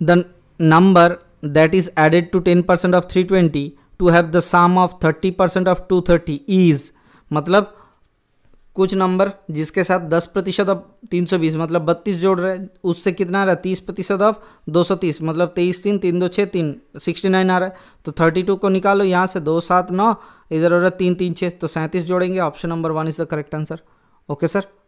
the number that is added to 10% of 320 to have the sum of 30% of 230 is मतलब कुछ number जिसके साथ 10 प्रतिशत अब 320 मतलब बत्तीस जोड़ रहे उससे कितना आ रहा है तीस प्रतिशत ऑफ 230 मतलब तेईस तीन तीन दो छः तीन सिक्सटी नाइन आ रहा है तो 32 को निकालो यहाँ से दो सात नौ इधर हो रहा तीन तीन छः तो सैंतीस जोड़ेंगे option number one is the correct answer okay sir